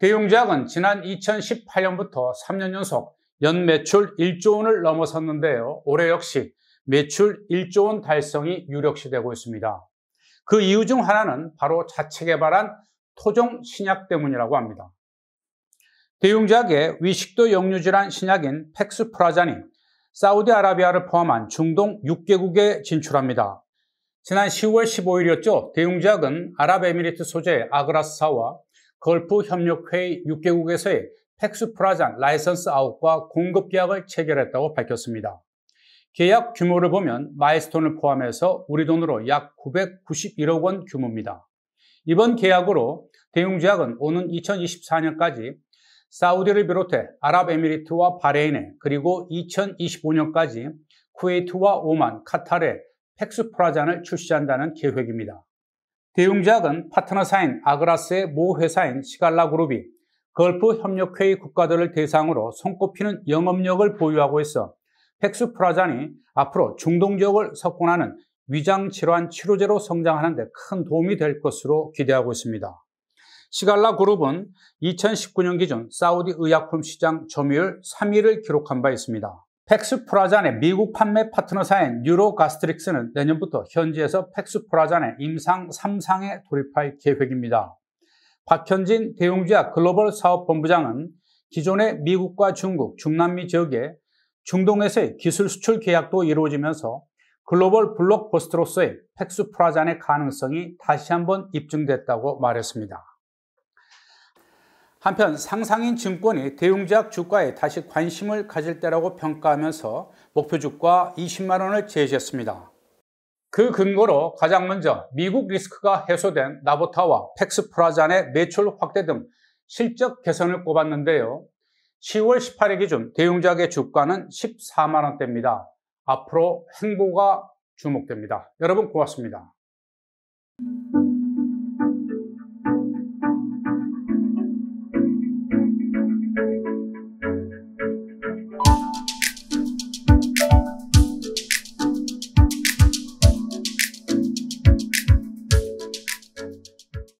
대형제약은 지난 2018년부터 3년 연속 연 매출 1조 원을 넘어섰는데요. 올해 역시 매출 1조 원 달성이 유력시되고 있습니다. 그 이유 중 하나는 바로 자체 개발한 토종 신약 때문이라고 합니다. 대용제약의 위식도 역류질환 신약인 팩스프라잔이 사우디아라비아를 포함한 중동 6개국에 진출합니다. 지난 10월 15일이었죠. 대용제약은 아랍에미리트 소재의 아그라스사와 걸프 협력회의 6개국에서의 팩스프라잔 라이선스 아웃과 공급 계약을 체결했다고 밝혔습니다. 계약 규모를 보면 마이스톤을 포함해서 우리 돈으로 약 991억 원 규모입니다. 이번 계약으로 대웅제약은 오는 2024년까지 사우디를 비롯해 아랍에미리트와 바레인에 그리고 2025년까지 쿠웨이트와 오만, 카타르에 팩스프라잔을 출시한다는 계획입니다. 대웅작은 파트너사인 아그라스의 모 회사인 시갈라 그룹이 걸프 협력회의 국가들을 대상으로 손꼽히는 영업력을 보유하고 있어 펙스 프라잔이 앞으로 중동 지역을 석권하는 위장 질환 치료제로 성장하는 데 큰 도움이 될 것으로 기대하고 있습니다. 시갈라 그룹은 2019년 기준 사우디 의약품 시장 점유율 3위를 기록한 바 있습니다. 팩스프라잔의 미국 판매 파트너사인 뉴로가스트릭스는 내년부터 현지에서 팩스프라잔의 임상 3상에 돌입할 계획입니다. 박현진 대웅주약 글로벌 사업본부장은 기존의 미국과 중국, 중남미 지역에 중동에서의 기술 수출 계약도 이루어지면서 글로벌 블록버스터로서의 팩스프라잔의 가능성이 다시 한번 입증됐다고 말했습니다. 한편 상상인 증권이 대웅제약 주가에 다시 관심을 가질 때라고 평가하면서 목표 주가 20만 원을 제시했습니다. 그 근거로 가장 먼저 미국 리스크가 해소된 나보타와 팩스프라잔의 매출 확대 등 실적 개선을 꼽았는데요. 10월 18일 기준 대웅제약의 주가는 14만 원대입니다. 앞으로 행보가 주목됩니다. 여러분 고맙습니다.